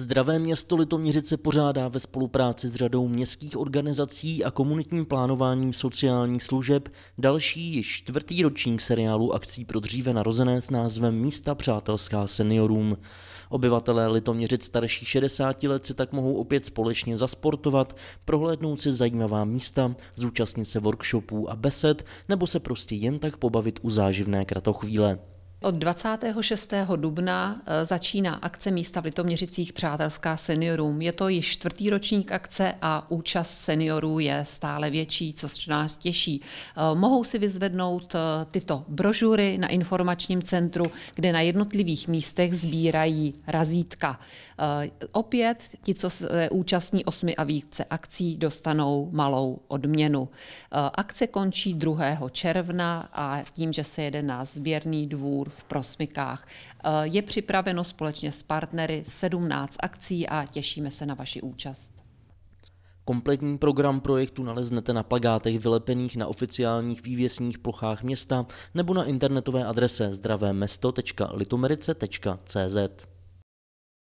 Zdravé město Litoměřice pořádá ve spolupráci s řadou městských organizací a komunitním plánováním sociálních služeb další již čtvrtý ročník seriálu akcí pro dříve narozené s názvem Místa přátelská seniorům. Obyvatelé Litoměřic starší 60 let si tak mohou opět společně zasportovat, prohlédnout si zajímavá místa, zúčastnit se workshopů a besed nebo se prostě jen tak pobavit u záživné kratochvíle. Od 26. dubna eh, začíná akce místa v Litoměřicích Přátelská seniorům. Je to již čtvrtý ročník akce a účast seniorů je stále větší, což nás těší. Eh, mohou si vyzvednout eh, tyto brožury na informačním centru, kde na jednotlivých místech sbírají razítka. Opět ti, co se účastní osmi a více akcí, dostanou malou odměnu. Akce končí 2. června a tím, že se jede na sběrný dvůr v Prosmikách. Eh, je připraveno společně s partnery 17 akcí a těšíme se na vaši účast. Kompletní program projektu naleznete na plagátech vylepených na oficiálních vývěsních plochách města nebo na internetové adrese zdravémesto.litomerice.cz.